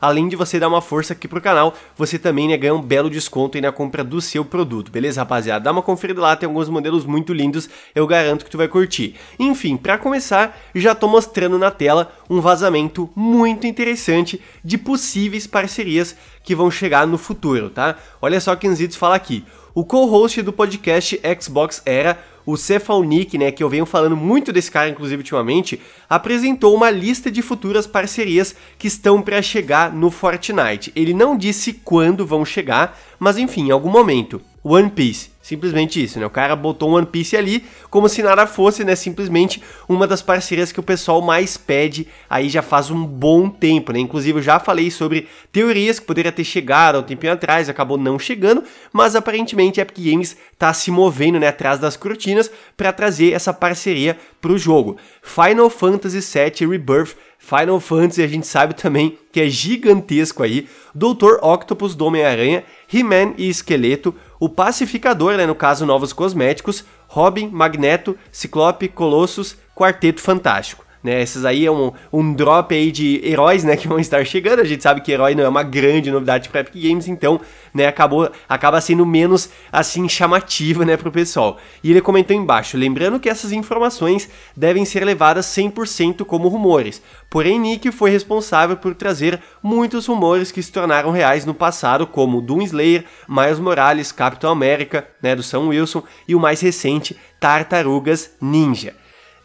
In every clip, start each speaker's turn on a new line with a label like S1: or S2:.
S1: além de você dar uma força aqui pro canal, você também né, ganha um belo desconto aí na compra do seu produto, beleza rapaziada? Dá uma conferida lá, tem alguns modelos muito lindos, eu garanto que tu vai curtir. Enfim, para começar, já tô mostrando na tela um vazamento muito interessante de possíveis parcerias que vão chegar no futuro, tá? Olha só o que Nzitos fala aqui. O co-host do podcast Xbox Era o Cefalnik, né, que eu venho falando muito desse cara, inclusive, ultimamente, apresentou uma lista de futuras parcerias que estão para chegar no Fortnite. Ele não disse quando vão chegar, mas enfim, em algum momento. One Piece Simplesmente isso, né? O cara botou One Piece ali como se nada fosse, né? Simplesmente uma das parcerias que o pessoal mais pede aí já faz um bom tempo, né? Inclusive eu já falei sobre teorias que poderia ter chegado há um tempinho atrás, acabou não chegando, mas aparentemente a Epic Games tá se movendo, né, atrás das cortinas para trazer essa parceria pro jogo. Final Fantasy VII Rebirth Final Fantasy a gente sabe também que é gigantesco aí. Doutor Octopus do Homem-Aranha, He-Man e Esqueleto, o Pacificador, né, no caso novos cosméticos, Robin, Magneto, Ciclope, Colossus, Quarteto Fantástico né? Esses aí é um, um drop aí de heróis, né, que vão estar chegando. A gente sabe que herói não é uma grande novidade para Epic Games, então, né, acabou acaba sendo menos assim chamativa, né, pro pessoal. E ele comentou embaixo, lembrando que essas informações devem ser levadas 100% como rumores. Porém, Nick foi responsável por trazer muitos rumores que se tornaram reais no passado, como Doom Slayer, Miles Morales, Capitão América, né, do Sam Wilson e o mais recente Tartarugas Ninja.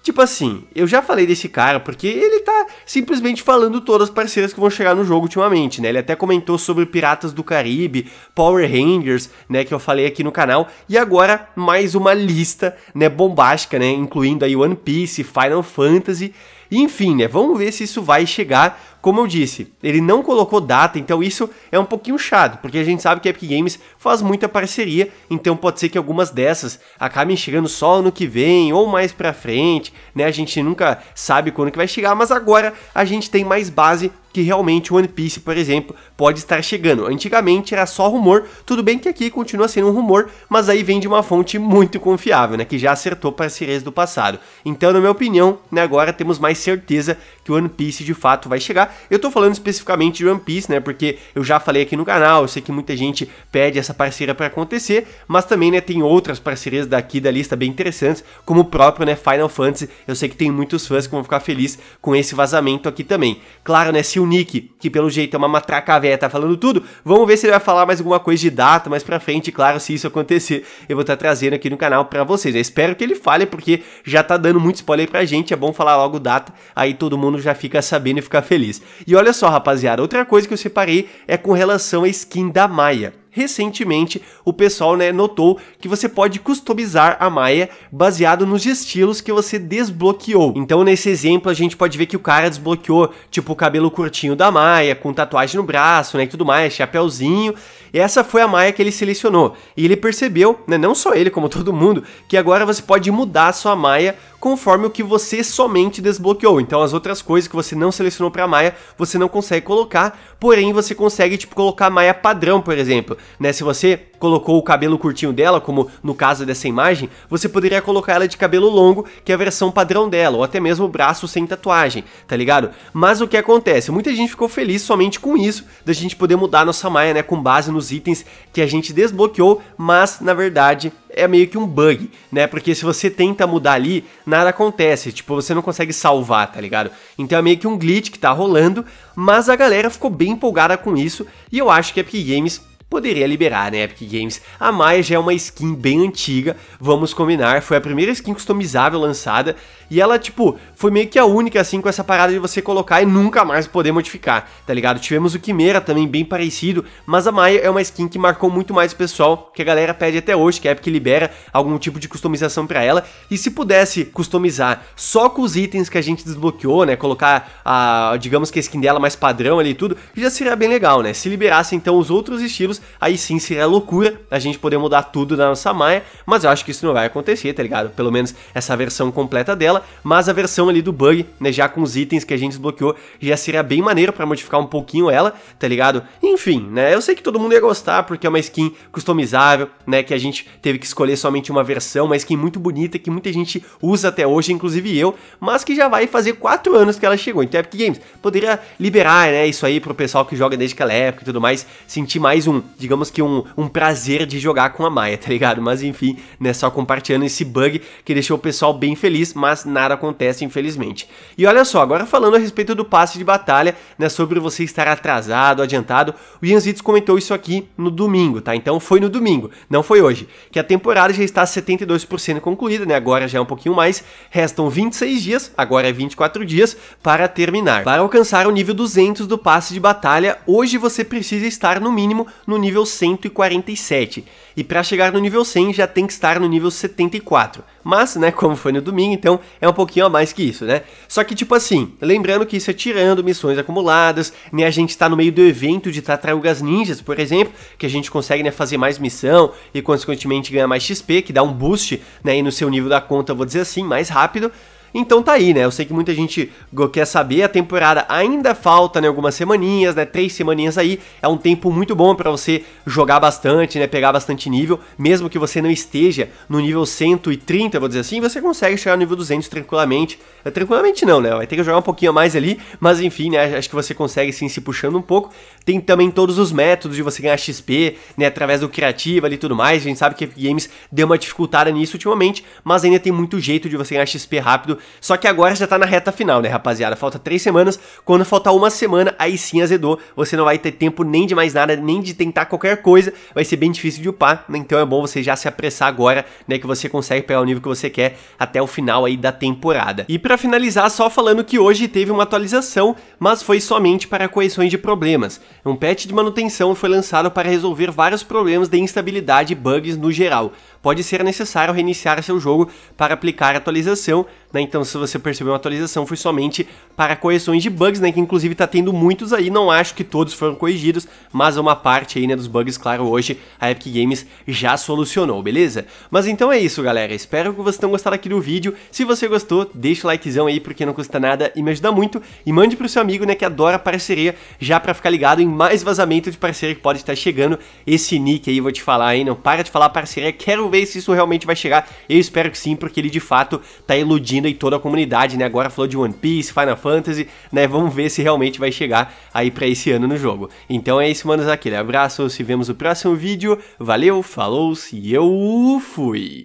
S1: Tipo assim, eu já falei desse cara porque ele tá simplesmente falando todas as parceiras que vão chegar no jogo ultimamente, né? Ele até comentou sobre Piratas do Caribe, Power Rangers, né, que eu falei aqui no canal, e agora mais uma lista, né, bombástica, né, incluindo aí One Piece, Final Fantasy, enfim, né? Vamos ver se isso vai chegar. Como eu disse, ele não colocou data, então isso é um pouquinho chato, porque a gente sabe que a Epic Games faz muita parceria, então pode ser que algumas dessas acabem chegando só no que vem ou mais pra frente, né? A gente nunca sabe quando que vai chegar, mas agora a gente tem mais base que realmente One Piece, por exemplo, pode estar chegando. Antigamente era só rumor, tudo bem que aqui continua sendo um rumor, mas aí vem de uma fonte muito confiável, né, que já acertou parcerias do passado. Então, na minha opinião, né, agora temos mais certeza que o One Piece de fato vai chegar. Eu tô falando especificamente de One Piece, né, porque eu já falei aqui no canal, eu sei que muita gente pede essa parceria para acontecer, mas também, né, tem outras parcerias daqui da lista bem interessantes, como o próprio, né, Final Fantasy. Eu sei que tem muitos fãs que vão ficar felizes com esse vazamento aqui também. Claro, né, se o Nick, que pelo jeito é uma matraca véia, tá falando tudo. Vamos ver se ele vai falar mais alguma coisa de data mais pra frente, claro, se isso acontecer, eu vou estar tá trazendo aqui no canal pra vocês. Eu espero que ele fale, porque já tá dando muito spoiler pra gente, é bom falar logo data, aí todo mundo já fica sabendo e fica feliz. E olha só, rapaziada, outra coisa que eu separei é com relação à skin da Maia recentemente o pessoal né, notou que você pode customizar a Maia baseado nos estilos que você desbloqueou. Então, nesse exemplo, a gente pode ver que o cara desbloqueou, tipo, o cabelo curtinho da Maia, com tatuagem no braço, né, e tudo mais, chapéuzinho essa foi a maia que ele selecionou. E ele percebeu, né, não só ele, como todo mundo, que agora você pode mudar a sua maia conforme o que você somente desbloqueou. Então as outras coisas que você não selecionou para a você não consegue colocar, porém você consegue tipo colocar a padrão, por exemplo, né? Se você colocou o cabelo curtinho dela, como no caso dessa imagem, você poderia colocar ela de cabelo longo, que é a versão padrão dela, ou até mesmo o braço sem tatuagem, tá ligado? Mas o que acontece? Muita gente ficou feliz somente com isso, da gente poder mudar nossa maia, né, com base nos itens que a gente desbloqueou, mas na verdade é meio que um bug, né? Porque se você tenta mudar ali, nada acontece. Tipo, você não consegue salvar, tá ligado? Então é meio que um glitch que tá rolando. Mas a galera ficou bem empolgada com isso. E eu acho que a Epic Games poderia liberar na né, Epic Games. A Maia já é uma skin bem antiga, vamos combinar, foi a primeira skin customizável lançada e ela, tipo, foi meio que a única, assim, com essa parada de você colocar e nunca mais poder modificar, tá ligado? Tivemos o Quimera também bem parecido, mas a Maia é uma skin que marcou muito mais o pessoal, que a galera pede até hoje, que a Epic libera algum tipo de customização para ela e se pudesse customizar só com os itens que a gente desbloqueou, né, colocar a, digamos que a skin dela mais padrão ali e tudo, já seria bem legal, né? Se liberasse então os outros estilos aí sim seria é loucura a gente poder mudar tudo da nossa Maia, mas eu acho que isso não vai acontecer, tá ligado? Pelo menos essa versão completa dela, mas a versão ali do bug, né, já com os itens que a gente desbloqueou, já seria bem maneiro para modificar um pouquinho ela, tá ligado? Enfim, né, eu sei que todo mundo ia gostar porque é uma skin customizável, né, que a gente teve que escolher somente uma versão, uma skin muito bonita que muita gente usa até hoje, inclusive eu, mas que já vai fazer 4 anos que ela chegou. Então Epic Games poderia liberar, né, isso aí pro pessoal que joga desde aquela época e tudo mais, sentir mais um digamos que um, um prazer de jogar com a Maia, tá ligado? Mas enfim, né, só compartilhando esse bug que deixou o pessoal bem feliz, mas nada acontece, infelizmente. E olha só, agora falando a respeito do passe de batalha, né, sobre você estar atrasado, adiantado, o Ianzitz comentou isso aqui no domingo, tá? Então foi no domingo, não foi hoje, que a temporada já está 72% concluída, né? Agora já é um pouquinho mais, restam 26 dias, agora é 24 dias para terminar. Para alcançar o nível 200 do passe de batalha, hoje você precisa estar no mínimo no no nível 147. E para chegar no nível 100 já tem que estar no nível 74. Mas, né, como foi no domingo, então é um pouquinho a mais que isso, né? Só que tipo assim, lembrando que isso é tirando missões acumuladas, né, a gente tá no meio do evento de Tartarugas Ninjas, por exemplo, que a gente consegue, né, fazer mais missão e consequentemente ganhar mais XP, que dá um boost, né, no seu nível da conta, vou dizer assim, mais rápido. Então tá aí, né? Eu sei que muita gente quer saber, a temporada ainda falta, né, algumas semaninhas, né? Três semaninhas aí, é um tempo muito bom para você jogar bastante, né, pegar bastante nível, mesmo que você não esteja no nível 130, vou dizer assim, você consegue chegar no nível 200 tranquilamente. É, tranquilamente não, né? Vai ter que jogar um pouquinho a mais ali, mas enfim, né, acho que você consegue sim se puxando um pouco. Tem também todos os métodos de você ganhar XP, né, através do criativo ali e tudo mais. A gente sabe que Games deu uma dificultada nisso ultimamente, mas ainda tem muito jeito de você ganhar XP rápido só que agora já tá na reta final, né, rapaziada? Falta três semanas. Quando faltar uma semana, aí sim azedou. Você não vai ter tempo nem de mais nada, nem de tentar qualquer coisa. Vai ser bem difícil de upar. Né? Então é bom você já se apressar agora, né? Que você consegue pegar o nível que você quer até o final aí da temporada. E para finalizar, só falando que hoje teve uma atualização, mas foi somente para correções de problemas. Um patch de manutenção foi lançado para resolver vários problemas de instabilidade e bugs no geral. Pode ser necessário reiniciar seu jogo para aplicar a atualização, né? Então, se você percebeu, uma atualização foi somente para correções de bugs, né? Que inclusive tá tendo muitos aí, não acho que todos foram corrigidos, mas uma parte aí, né, dos bugs, claro, hoje a Epic Games já solucionou, beleza? Mas então é isso, galera. Espero que vocês tenham gostado aqui do vídeo. Se você gostou, deixa o likezão aí, porque não custa nada e me ajuda muito. E mande pro seu amigo, né, que adora parceria, já para ficar ligado em mais vazamento de parceria que pode estar chegando. Esse nick aí, vou te falar, hein? Não para de falar parceria, quero ver se isso realmente vai chegar. Eu espero que sim, porque ele de fato tá iludindo aí toda a comunidade, né? Agora falou de One Piece, Final Fantasy, né? Vamos ver se realmente vai chegar aí para esse ano no jogo. Então é isso, manos, aquele abraço, se vemos no próximo vídeo. Valeu, falou e eu fui!